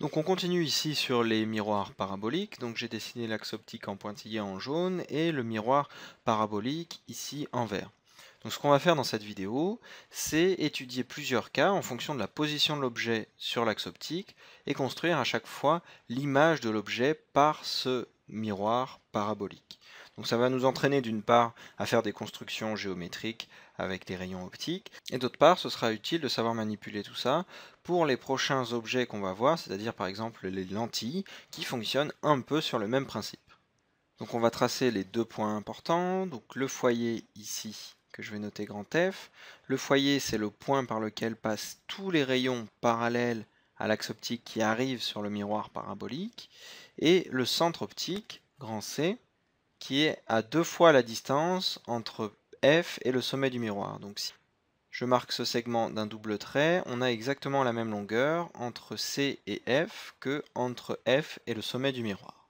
Donc on continue ici sur les miroirs paraboliques. Donc j'ai dessiné l'axe optique en pointillé en jaune et le miroir parabolique ici en vert. Donc ce qu'on va faire dans cette vidéo, c'est étudier plusieurs cas en fonction de la position de l'objet sur l'axe optique et construire à chaque fois l'image de l'objet par ce miroir parabolique. Donc ça va nous entraîner d'une part à faire des constructions géométriques avec des rayons optiques, et d'autre part ce sera utile de savoir manipuler tout ça pour les prochains objets qu'on va voir, c'est-à-dire par exemple les lentilles, qui fonctionnent un peu sur le même principe. Donc on va tracer les deux points importants, donc le foyer ici que je vais noter grand F. Le foyer, c'est le point par lequel passent tous les rayons parallèles à l'axe optique qui arrive sur le miroir parabolique. Et le centre optique, grand C, qui est à deux fois la distance entre F et le sommet du miroir. Donc si je marque ce segment d'un double trait, on a exactement la même longueur entre C et F que entre F et le sommet du miroir.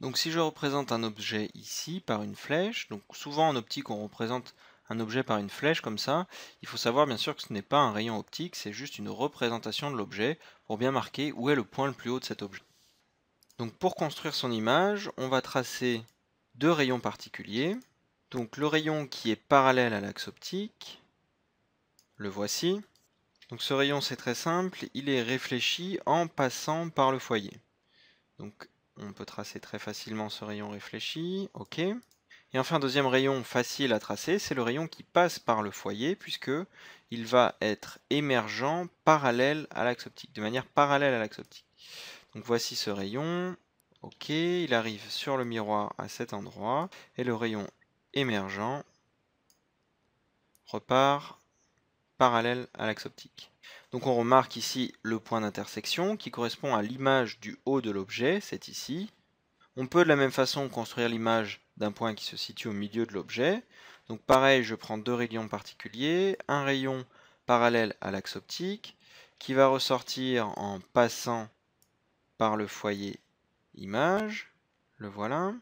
Donc si je représente un objet ici par une flèche, donc souvent en optique on représente un objet par une flèche comme ça, il faut savoir bien sûr que ce n'est pas un rayon optique, c'est juste une représentation de l'objet pour bien marquer où est le point le plus haut de cet objet. Donc pour construire son image, on va tracer deux rayons particuliers. Donc le rayon qui est parallèle à l'axe optique, le voici. Donc ce rayon c'est très simple, il est réfléchi en passant par le foyer. Donc on peut tracer très facilement ce rayon réfléchi, ok. Et enfin deuxième rayon facile à tracer, c'est le rayon qui passe par le foyer puisque il va être émergent parallèle à l'axe optique, de manière parallèle à l'axe optique. Donc voici ce rayon, Ok, il arrive sur le miroir à cet endroit. Et le rayon émergent repart parallèle à l'axe optique. Donc on remarque ici le point d'intersection qui correspond à l'image du haut de l'objet, c'est ici. On peut de la même façon construire l'image d'un point qui se situe au milieu de l'objet. Donc pareil, je prends deux rayons particuliers, un rayon parallèle à l'axe optique qui va ressortir en passant par le foyer image, le voilà.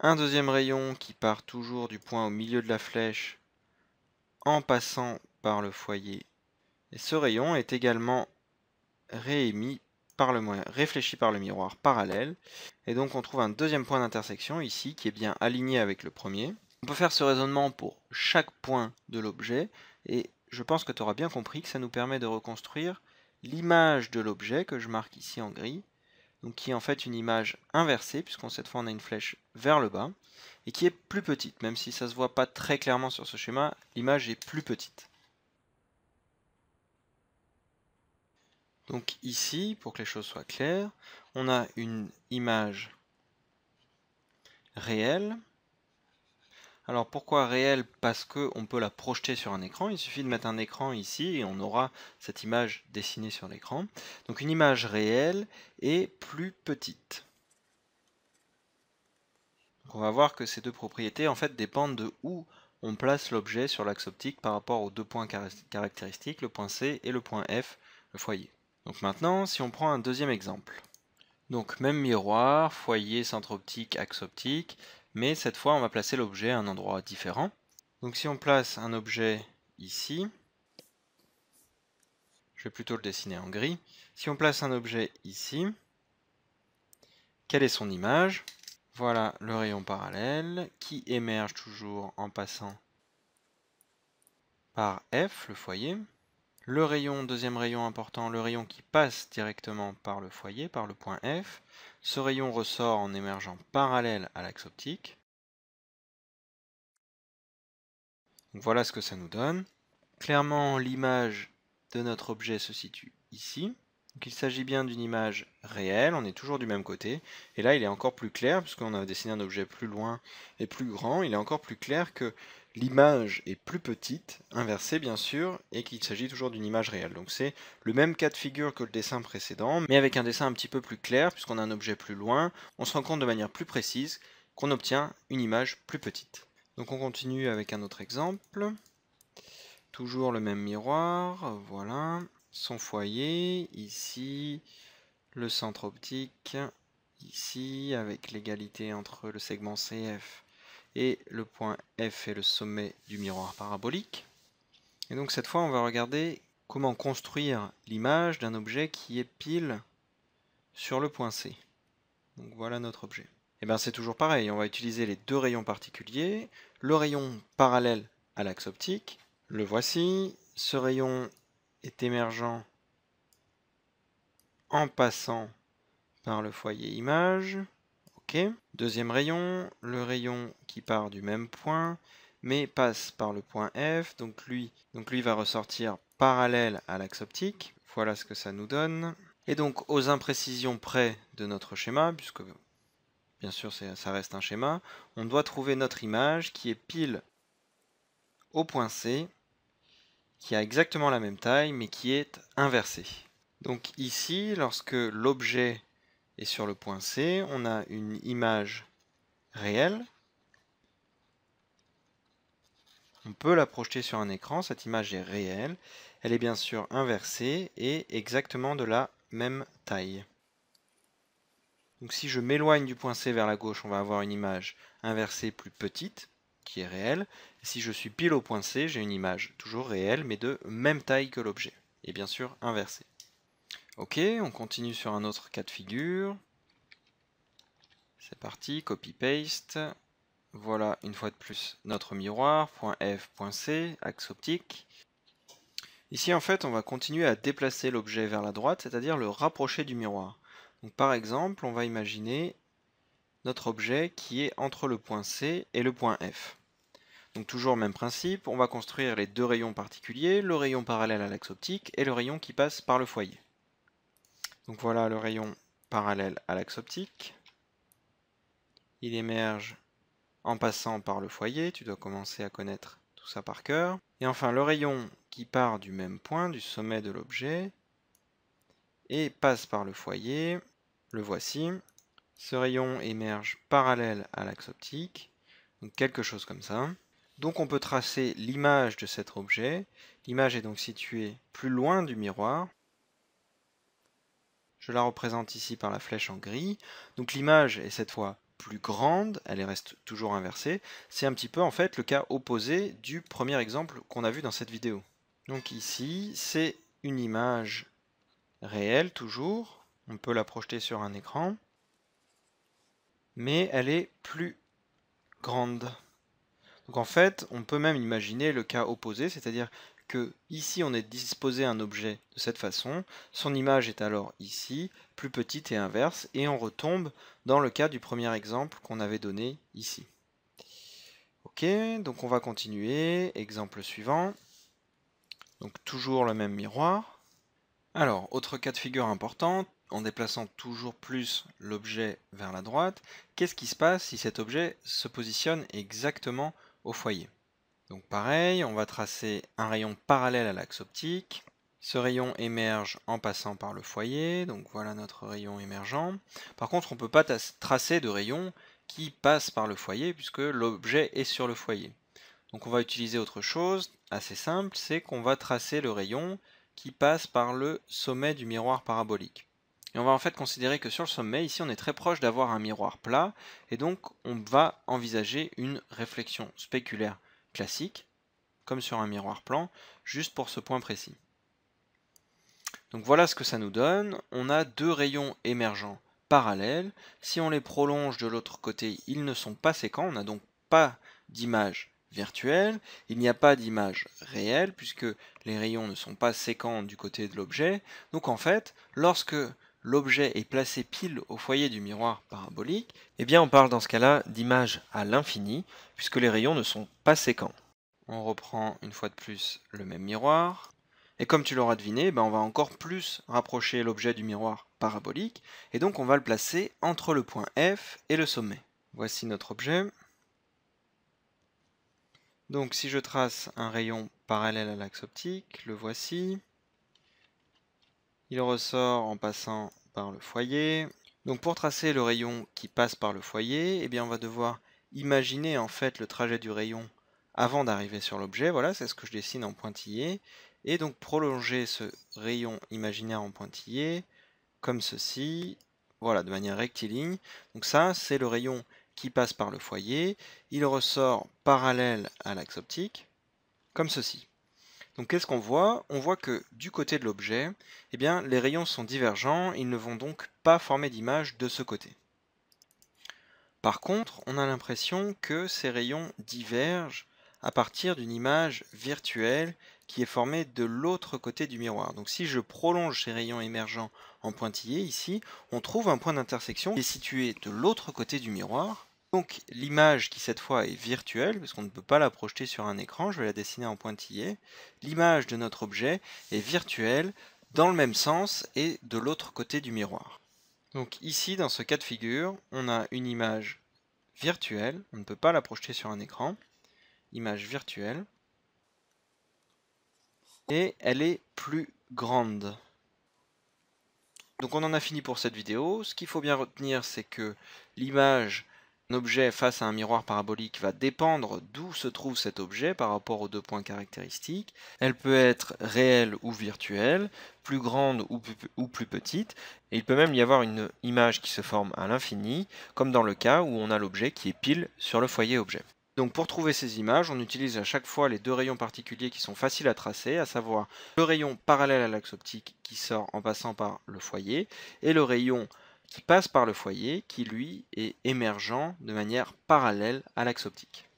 Un deuxième rayon qui part toujours du point au milieu de la flèche en passant par le foyer. Et ce rayon est également réémis par le, réfléchi par le miroir parallèle. Et donc on trouve un deuxième point d'intersection ici qui est bien aligné avec le premier. On peut faire ce raisonnement pour chaque point de l'objet et je pense que tu auras bien compris que ça nous permet de reconstruire l'image de l'objet que je marque ici en gris donc qui est en fait une image inversée, puisqu'on cette fois on a une flèche vers le bas, et qui est plus petite, même si ça ne se voit pas très clairement sur ce schéma, l'image est plus petite. Donc ici, pour que les choses soient claires, on a une image réelle alors pourquoi réelle Parce qu'on peut la projeter sur un écran. Il suffit de mettre un écran ici et on aura cette image dessinée sur l'écran. Donc une image réelle et plus petite. on va voir que ces deux propriétés en fait dépendent de où on place l'objet sur l'axe optique par rapport aux deux points caractéristiques, le point C et le point F, le foyer. Donc maintenant, si on prend un deuxième exemple. Donc même miroir, foyer, centre optique, axe optique mais cette fois on va placer l'objet à un endroit différent. Donc si on place un objet ici, je vais plutôt le dessiner en gris, si on place un objet ici, quelle est son image Voilà le rayon parallèle qui émerge toujours en passant par F, le foyer le rayon, deuxième rayon important, le rayon qui passe directement par le foyer, par le point F. Ce rayon ressort en émergeant parallèle à l'axe optique. voilà ce que ça nous donne. Clairement, l'image de notre objet se situe ici. il s'agit bien d'une image réelle, on est toujours du même côté. Et là, il est encore plus clair, puisqu'on a dessiné un objet plus loin et plus grand, il est encore plus clair que l'image est plus petite, inversée bien sûr, et qu'il s'agit toujours d'une image réelle. Donc c'est le même cas de figure que le dessin précédent, mais avec un dessin un petit peu plus clair, puisqu'on a un objet plus loin, on se rend compte de manière plus précise qu'on obtient une image plus petite. Donc on continue avec un autre exemple. Toujours le même miroir, voilà, son foyer, ici, le centre optique, ici, avec l'égalité entre le segment CF et le point F est le sommet du miroir parabolique. Et donc cette fois, on va regarder comment construire l'image d'un objet qui est pile sur le point C. Donc voilà notre objet. Et eh bien c'est toujours pareil, on va utiliser les deux rayons particuliers, le rayon parallèle à l'axe optique, le voici, ce rayon est émergent en passant par le foyer image, Deuxième rayon, le rayon qui part du même point, mais passe par le point F, donc lui, donc lui va ressortir parallèle à l'axe optique. Voilà ce que ça nous donne. Et donc aux imprécisions près de notre schéma, puisque bien sûr ça reste un schéma, on doit trouver notre image qui est pile au point C, qui a exactement la même taille, mais qui est inversée. Donc ici, lorsque l'objet et sur le point C, on a une image réelle. On peut la projeter sur un écran, cette image est réelle. Elle est bien sûr inversée et exactement de la même taille. Donc si je m'éloigne du point C vers la gauche, on va avoir une image inversée plus petite, qui est réelle. si je suis pile au point C, j'ai une image toujours réelle, mais de même taille que l'objet, et bien sûr inversée. Ok, on continue sur un autre cas de figure. C'est parti, copy-paste. Voilà une fois de plus notre miroir, point F, point C, axe optique. Ici en fait on va continuer à déplacer l'objet vers la droite, c'est-à-dire le rapprocher du miroir. par exemple on va imaginer notre objet qui est entre le point C et le point F. Donc toujours même principe, on va construire les deux rayons particuliers, le rayon parallèle à l'axe optique et le rayon qui passe par le foyer. Donc voilà le rayon parallèle à l'axe optique. Il émerge en passant par le foyer, tu dois commencer à connaître tout ça par cœur. Et enfin le rayon qui part du même point, du sommet de l'objet, et passe par le foyer, le voici. Ce rayon émerge parallèle à l'axe optique, donc quelque chose comme ça. Donc on peut tracer l'image de cet objet. L'image est donc située plus loin du miroir. Je la représente ici par la flèche en gris. Donc l'image est cette fois plus grande, elle reste toujours inversée. C'est un petit peu en fait le cas opposé du premier exemple qu'on a vu dans cette vidéo. Donc ici, c'est une image réelle toujours. On peut la projeter sur un écran. Mais elle est plus grande. Donc en fait, on peut même imaginer le cas opposé, c'est-à-dire que ici on est disposé un objet de cette façon, son image est alors ici, plus petite et inverse, et on retombe dans le cas du premier exemple qu'on avait donné ici. Ok, donc on va continuer, exemple suivant, donc toujours le même miroir. Alors, autre cas de figure important, en déplaçant toujours plus l'objet vers la droite, qu'est-ce qui se passe si cet objet se positionne exactement au foyer donc pareil, on va tracer un rayon parallèle à l'axe optique. Ce rayon émerge en passant par le foyer, donc voilà notre rayon émergent. Par contre, on ne peut pas tracer de rayon qui passe par le foyer puisque l'objet est sur le foyer. Donc on va utiliser autre chose, assez simple, c'est qu'on va tracer le rayon qui passe par le sommet du miroir parabolique. Et on va en fait considérer que sur le sommet, ici on est très proche d'avoir un miroir plat, et donc on va envisager une réflexion spéculaire classique, comme sur un miroir plan, juste pour ce point précis. Donc voilà ce que ça nous donne. On a deux rayons émergents parallèles. Si on les prolonge de l'autre côté, ils ne sont pas séquents. On n'a donc pas d'image virtuelle. Il n'y a pas d'image réelle puisque les rayons ne sont pas séquents du côté de l'objet. Donc en fait, lorsque l'objet est placé pile au foyer du miroir parabolique, eh bien on parle dans ce cas-là d'image à l'infini, puisque les rayons ne sont pas séquents. On reprend une fois de plus le même miroir, et comme tu l'auras deviné, ben, on va encore plus rapprocher l'objet du miroir parabolique, et donc on va le placer entre le point F et le sommet. Voici notre objet. Donc si je trace un rayon parallèle à l'axe optique, le voici. Il ressort en passant par le foyer. Donc pour tracer le rayon qui passe par le foyer, eh bien on va devoir imaginer en fait le trajet du rayon avant d'arriver sur l'objet. Voilà, c'est ce que je dessine en pointillé. Et donc prolonger ce rayon imaginaire en pointillé comme ceci, voilà, de manière rectiligne. Donc ça, c'est le rayon qui passe par le foyer. Il ressort parallèle à l'axe optique, comme ceci. Donc qu'est-ce qu'on voit On voit que du côté de l'objet, eh bien, les rayons sont divergents, ils ne vont donc pas former d'image de ce côté. Par contre, on a l'impression que ces rayons divergent à partir d'une image virtuelle qui est formée de l'autre côté du miroir. Donc si je prolonge ces rayons émergents en pointillés, ici, on trouve un point d'intersection qui est situé de l'autre côté du miroir, donc l'image qui cette fois est virtuelle, parce qu'on ne peut pas la projeter sur un écran, je vais la dessiner en pointillé, l'image de notre objet est virtuelle dans le même sens et de l'autre côté du miroir. Donc ici, dans ce cas de figure, on a une image virtuelle, on ne peut pas la projeter sur un écran, image virtuelle, et elle est plus grande. Donc on en a fini pour cette vidéo, ce qu'il faut bien retenir c'est que l'image un objet face à un miroir parabolique va dépendre d'où se trouve cet objet par rapport aux deux points caractéristiques. Elle peut être réelle ou virtuelle, plus grande ou plus, petite, et il peut même y avoir une image qui se forme à l'infini, comme dans le cas où on a l'objet qui est pile sur le foyer objet. Donc pour trouver ces images, on utilise à chaque fois les deux rayons particuliers qui sont faciles à tracer, à savoir le rayon parallèle à l'axe optique qui sort en passant par le foyer, et le rayon qui passe par le foyer, qui lui est émergent de manière parallèle à l'axe optique.